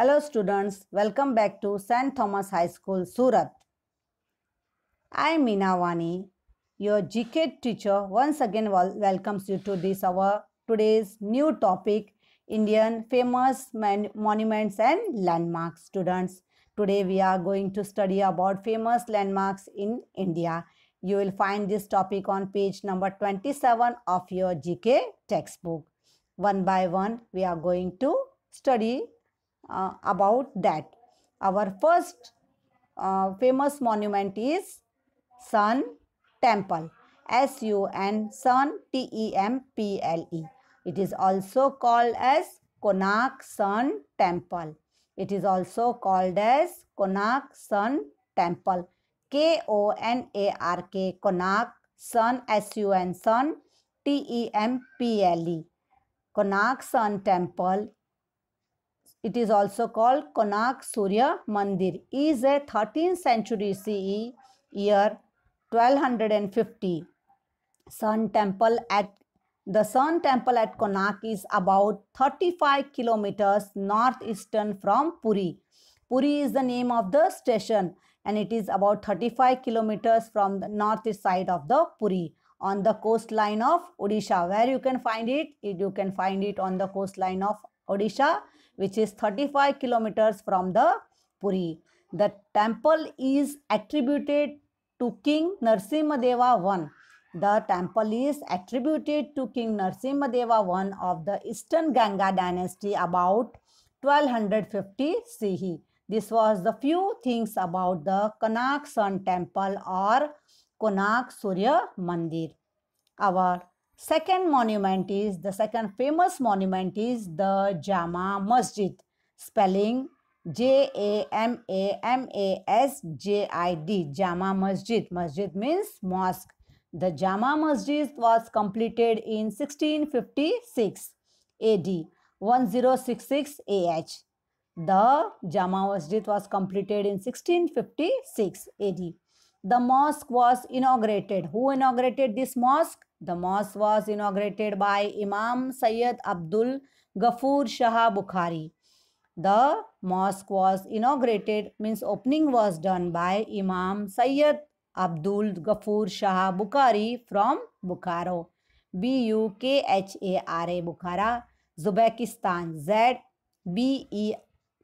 Hello students, welcome back to St. Thomas High School, Surat. I am Minawani, your GK teacher once again welcomes you to this our today's new topic, Indian famous monuments and landmarks. Students, today we are going to study about famous landmarks in India. You will find this topic on page number 27 of your GK textbook. One by one, we are going to study uh, about that. Our first uh, famous monument is Sun Temple. S-U-N, Sun, M P L It is also called as Konark Sun Temple. It is also called as Konark Sun Temple. K-O-N-A-R-K, Konark Sun, S-U-N, Sun, P L E. Konark Sun Temple it is also called Konak Surya Mandir. Is a 13th century CE year 1250 Sun Temple at the Sun Temple at Konak is about 35 kilometers northeastern from Puri. Puri is the name of the station and it is about 35 kilometers from the northeast side of the Puri on the coastline of Odisha. Where you can find it? You can find it on the coastline of Odisha which is 35 kilometers from the Puri. The temple is attributed to King Narsimadeva I. The temple is attributed to King Narsimadeva I of the Eastern Ganga dynasty about 1250 CE. This was the few things about the Konak Sun Temple or Konak Surya Mandir. Our Second monument is, the second famous monument is the Jama Masjid, spelling J-A-M-A-M-A-S-J-I-D, Jama Masjid. Masjid means mosque. The Jama Masjid was completed in 1656 AD, 1066 AH. The Jama Masjid was completed in 1656 AD. The mosque was inaugurated. Who inaugurated this mosque? The mosque was inaugurated by Imam Sayyid Abdul Ghafur Shah Bukhari. The mosque was inaugurated means opening was done by Imam Sayyid Abdul Ghafur Shah Bukhari from Bukhara. B U K H A R A Bukhara, Uzbekistan. Z B E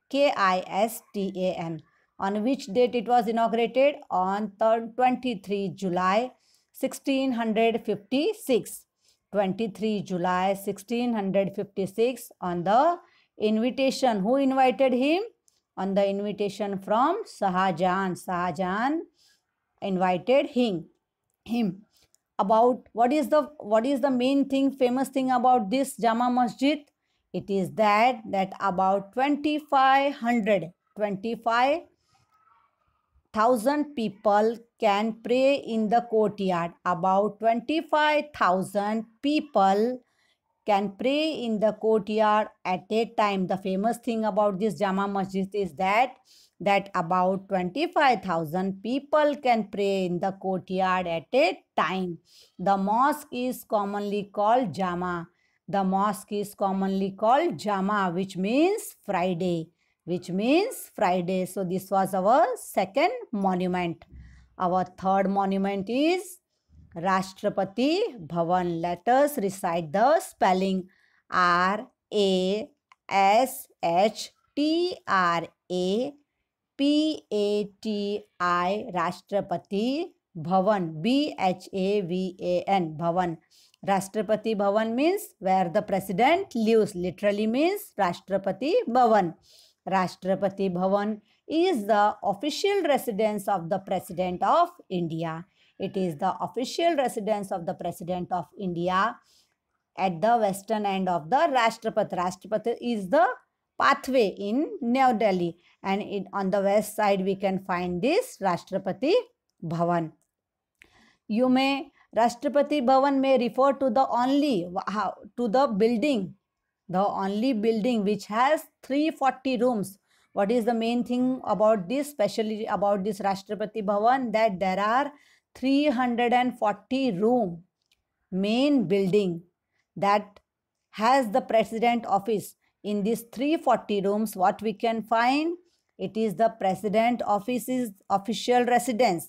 K I S T A N. On which date it was inaugurated? On 23 July 1656. 23 July 1656 on the invitation. Who invited him? On the invitation from Sahajan. Sahajan invited him. Him about what is the what is the main thing famous thing about this Jama Masjid? It is that that about 2500 25 thousand people can pray in the courtyard. About 25,000 people can pray in the courtyard at a time. The famous thing about this Jama Masjid is that that about 25,000 people can pray in the courtyard at a time. The mosque is commonly called Jama. The mosque is commonly called Jama, which means Friday. which means Friday. So this was our second monument. Our third monument is Rashtrapati Bhavan. Let us recite the spelling R A S H T R A P A T I Rashtrapati Bhavan B H A V A N Bhavan. Rashtrapati Bhavan means where the president lives. Literally means Rashtrapati Bhavan. Rashtrapati Bhavan is the official residence of the President of India. It is the official residence of the President of India at the western end of the Rashtrapati. Rashtrapati is the pathway in New Delhi and it, on the west side we can find this Rashtrapati Bhavan. You may Rashtrapati Bhavan may refer to the only to the building the only building which has 340 rooms what is the main thing about this especially about this rashtrapati bhavan that there are 340 room main building that has the president office in these 340 rooms what we can find it is the president office's official residence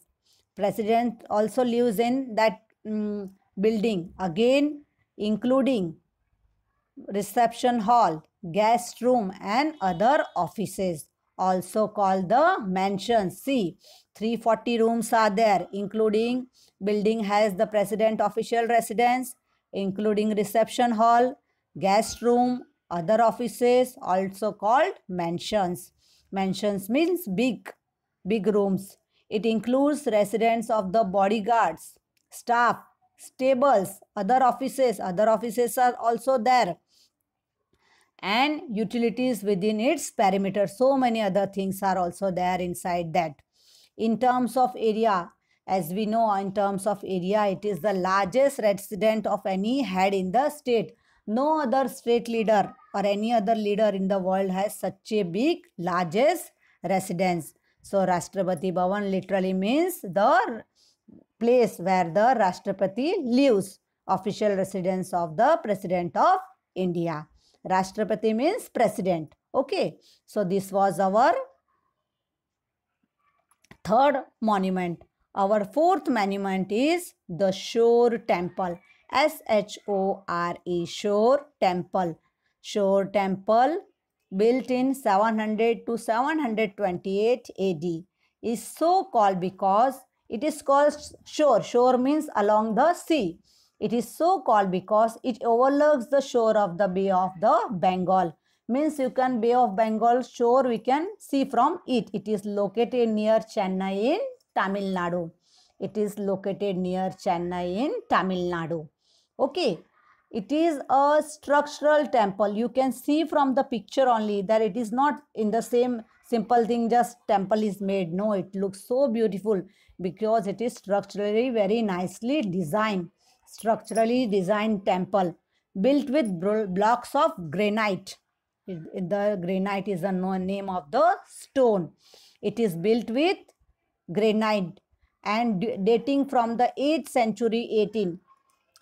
president also lives in that um, building again including reception hall, guest room and other offices also called the mansion. See, 340 rooms are there including building has the president official residence including reception hall, guest room, other offices also called mansions. Mansions means big, big rooms. It includes residence of the bodyguards, staff, stables, other offices. Other offices are also there and utilities within its perimeter. So many other things are also there inside that. In terms of area, as we know in terms of area, it is the largest resident of any head in the state. No other state leader or any other leader in the world has such a big, largest residence. So Rashtrapati Bhavan literally means the place where the Rashtrapati lives, official residence of the President of India. Rashtrapati means president. Okay. So this was our third monument. Our fourth monument is the Shore Temple. S-H-O-R-E, Shore Temple. Shore Temple built in 700 to 728 AD is so called because it is called shore. Shore means along the sea. It is so called because it overlooks the shore of the Bay of the Bengal. Means you can Bay of Bengal shore we can see from it. It is located near Chennai in Tamil Nadu. It is located near Chennai in Tamil Nadu. Okay. It is a structural temple. You can see from the picture only that it is not in the same simple thing just temple is made. No, it looks so beautiful because it is structurally very nicely designed structurally designed temple built with blocks of granite. The granite is a known name of the stone. It is built with granite and dating from the 8th century 18.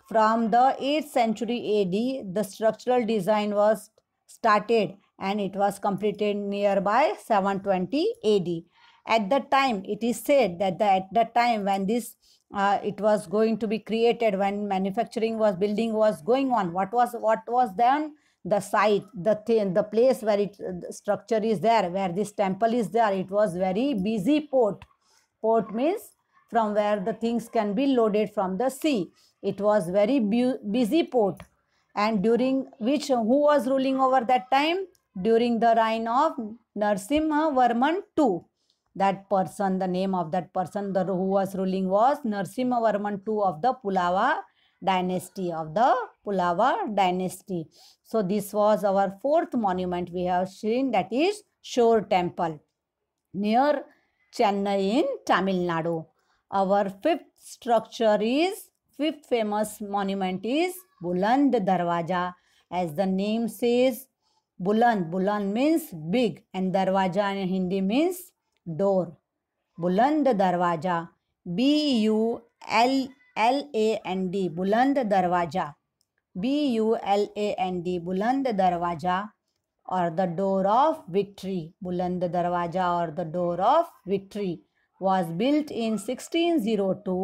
From the 8th century AD, the structural design was started and it was completed nearby 720 AD at that time it is said that the, at that time when this uh, it was going to be created when manufacturing was building was going on what was what was then the site the thing the place where it the structure is there where this temple is there it was very busy port port means from where the things can be loaded from the sea it was very bu busy port and during which who was ruling over that time during the reign of narsimha varman 2 that person, the name of that person the, who was ruling was Narsimha Varman II of the Pulava dynasty, of the Pulava dynasty. So this was our fourth monument we have seen that is Shore Temple near Chennai in Tamil Nadu. Our fifth structure is, fifth famous monument is Buland Darwaja. As the name says, Buland. Buland means big and Darwaja in Hindi means door Buland Darwaza B U L L A N D Buland Darwaza B U L A N D Buland Darwaza और the door of victory Buland Darwaza और the door of victory was built in sixteen zero two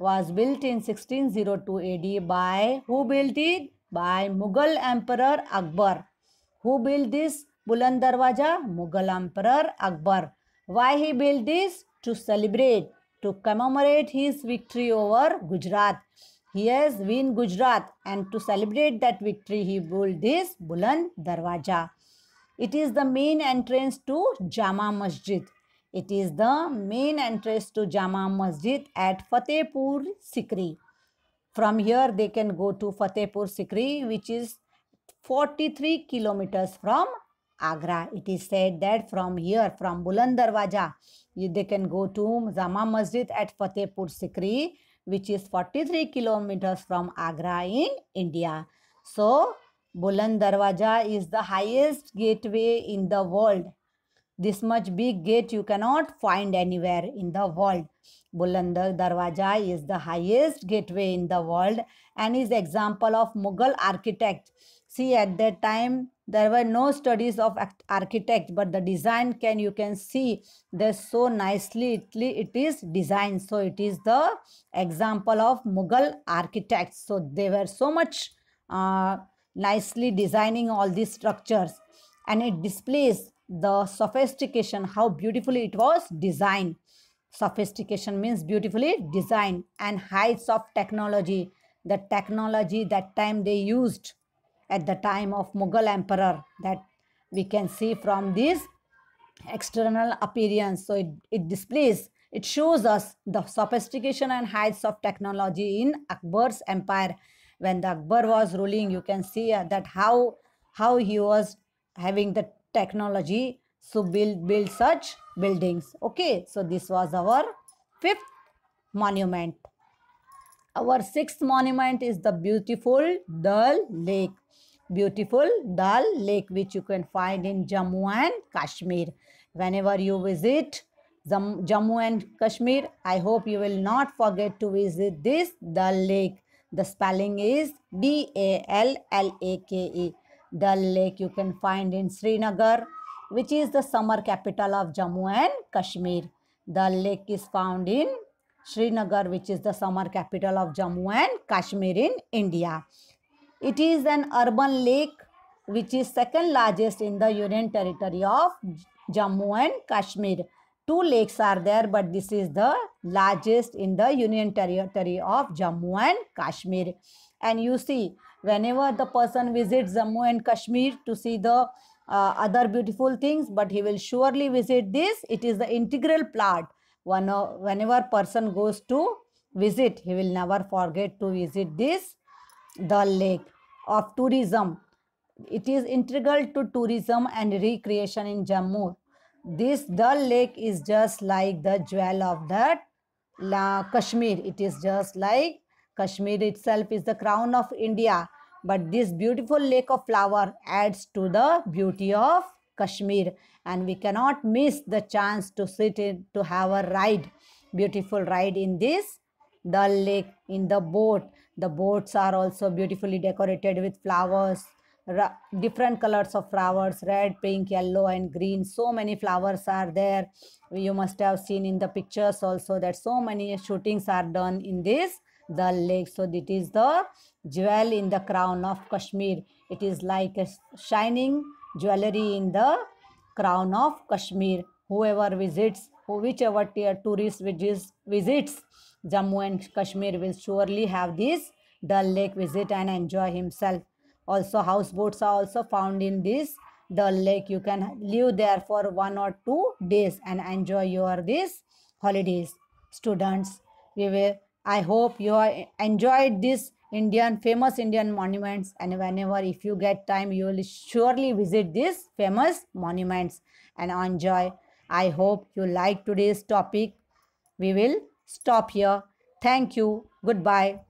was built in sixteen zero two A D by who built it by Mughal emperor Akbar who built this Buland Darwaza Mughal emperor Akbar Why he built this? To celebrate, to commemorate his victory over Gujarat. He has won Gujarat and to celebrate that victory he built this Buland Darwaja. It is the main entrance to Jama Masjid. It is the main entrance to Jama Masjid at Fatehpur Sikri. From here they can go to Fatehpur Sikri which is 43 kilometers from Agra. It is said that from here, from Buland Darwaja, they can go to Jama Masjid at Fatehpur Sikri, which is 43 kilometers from Agra in India. So, Buland Darwaja is the highest gateway in the world. This much big gate you cannot find anywhere in the world. Buland Darwaja is the highest gateway in the world and is example of Mughal architect. See, at that time, there were no studies of architect but the design can you can see this so nicely it, it is designed so it is the example of mughal architects so they were so much uh, nicely designing all these structures and it displays the sophistication how beautifully it was designed sophistication means beautifully designed and heights of technology the technology that time they used at the time of Mughal emperor that we can see from this external appearance. So it, it displays, it shows us the sophistication and heights of technology in Akbar's empire. When the Akbar was ruling, you can see uh, that how, how he was having the technology to build, build such buildings. Okay, so this was our fifth monument. Our sixth monument is the beautiful Dal Lake beautiful Dal Lake which you can find in Jammu and Kashmir. Whenever you visit Jammu and Kashmir, I hope you will not forget to visit this Dal Lake. The spelling is D-A-L-L-A-K-E. Dal Lake you can find in Srinagar which is the summer capital of Jammu and Kashmir. Dal Lake is found in Srinagar which is the summer capital of Jammu and Kashmir in India. It is an urban lake which is second largest in the Union Territory of Jammu and Kashmir. Two lakes are there but this is the largest in the Union Territory of Jammu and Kashmir. And you see whenever the person visits Jammu and Kashmir to see the uh, other beautiful things but he will surely visit this. It is the integral part. One, whenever person goes to visit he will never forget to visit this the lake of tourism. It is integral to tourism and recreation in Jammu. This Dal Lake is just like the jewel of that La Kashmir. It is just like Kashmir itself is the crown of India. But this beautiful lake of flower adds to the beauty of Kashmir. And we cannot miss the chance to sit in, to have a ride, beautiful ride in this the lake in the boat the boats are also beautifully decorated with flowers different colors of flowers red pink yellow and green so many flowers are there you must have seen in the pictures also that so many shootings are done in this the lake so it is the jewel in the crown of kashmir it is like a shining jewelry in the crown of kashmir whoever visits whichever tier tourist visits Jammu and Kashmir will surely have this Dal Lake visit and enjoy himself. Also houseboats are also found in this Dal Lake. You can live there for one or two days and enjoy your these holidays. Students, we will, I hope you enjoyed this Indian famous Indian monuments and whenever if you get time you will surely visit these famous monuments and enjoy I hope you like today's topic. We will stop here. Thank you. Goodbye.